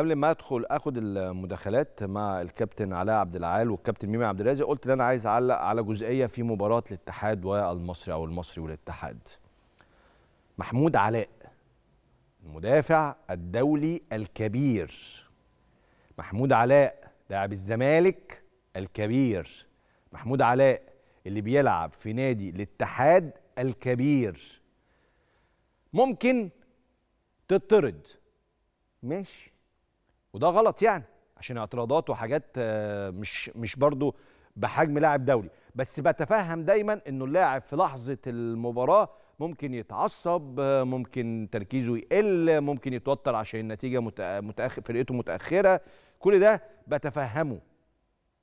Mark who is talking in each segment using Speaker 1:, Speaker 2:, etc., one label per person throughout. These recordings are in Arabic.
Speaker 1: قبل ما ادخل اخد المداخلات مع الكابتن علاء عبد العال والكابتن ميمي عبد الرازق قلت ان انا عايز اعلق على جزئيه في مباراه الاتحاد والمصري او المصري والاتحاد. محمود علاء المدافع الدولي الكبير محمود علاء لاعب الزمالك الكبير محمود علاء اللي بيلعب في نادي الاتحاد الكبير ممكن تطرد ماشي وده غلط يعني عشان اعتراضات وحاجات آه، مش مش برضو بحجم لاعب دولي بس بتفهم دايما انه اللاعب في لحظه المباراه ممكن يتعصب آه، ممكن تركيزه يقل ممكن يتوتر عشان النتيجه متاخر فرقته متاخره كل ده بتفهمه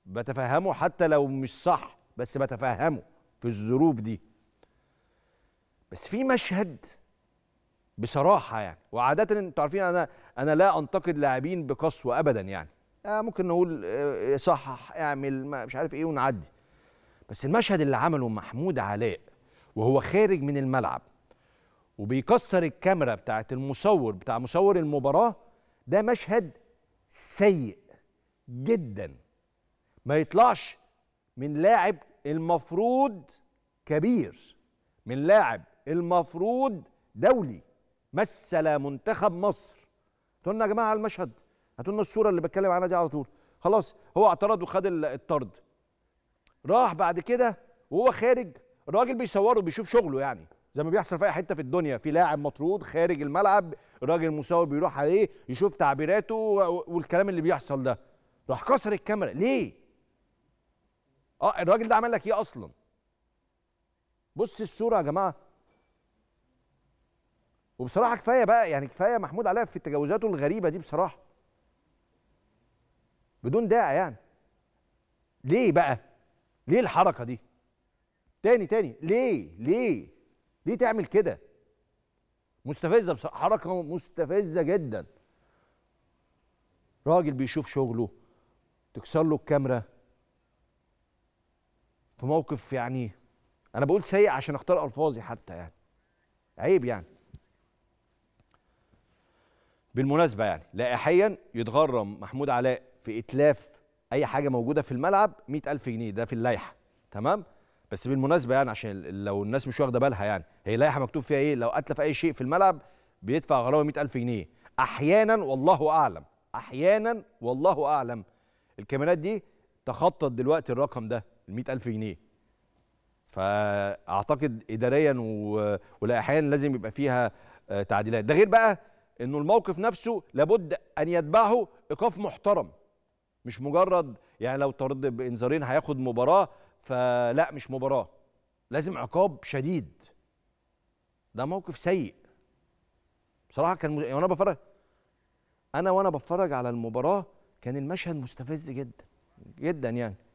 Speaker 1: بتفهمه حتى لو مش صح بس بتفهمه في الظروف دي بس في مشهد بصراحه يعني وعاده انتوا عارفين انا انا لا انتقد لاعبين بقسوه ابدا يعني آه ممكن نقول آه صحح اعمل مش عارف ايه ونعدي بس المشهد اللي عمله محمود علاء وهو خارج من الملعب وبيكسر الكاميرا بتاعت المصور بتاع مصور المباراه ده مشهد سيء جدا ما يطلعش من لاعب المفروض كبير من لاعب المفروض دولي مثل منتخب مصر هاتوا لنا يا جماعه المشهد هاتوا لنا الصوره اللي بتكلم عنها دي على طول خلاص هو اعترض وخد الطرد راح بعد كده وهو خارج الراجل بيصوره بيشوف شغله يعني زي ما بيحصل في اي حته في الدنيا في لاعب مطرود خارج الملعب راجل مصور بيروح عليه يشوف تعبيراته والكلام اللي بيحصل ده راح كسر الكاميرا ليه اه الراجل ده عمل لك ايه اصلا بص الصوره يا جماعه وبصراحه كفايه بقى يعني كفايه محمود علاء في تجاوزاته الغريبه دي بصراحه بدون داعي يعني ليه بقى ليه الحركه دي تاني تاني ليه ليه ليه تعمل كده مستفزه بصراحه حركه مستفزه جدا راجل بيشوف شغله تكسر له الكاميرا في موقف يعني انا بقول سيء عشان اختار الفاظي حتى يعني عيب يعني بالمناسبه يعني لائحيا يتغرم محمود علاء في اتلاف اي حاجه موجوده في الملعب 100000 جنيه ده في اللائحه تمام بس بالمناسبه يعني عشان لو الناس مش واخده بالها يعني هي لائحه مكتوب فيها ايه لو اتلف اي شيء في الملعب بيدفع غرامه 100000 جنيه احيانا والله اعلم احيانا والله اعلم الكاميرات دي تخطط دلوقتي الرقم ده المئة 100000 جنيه فاعتقد اداريا و... ولائحيا لازم يبقى فيها آه، تعديلات ده غير بقى انه الموقف نفسه لابد ان يتبعه ايقاف محترم مش مجرد يعني لو طرد بانذارين هياخد مباراه فلا مش مباراه لازم عقاب شديد ده موقف سيء بصراحه كان مز... يعني وانا بفرج انا وانا بتفرج على المباراه كان المشهد مستفز جدا جدا يعني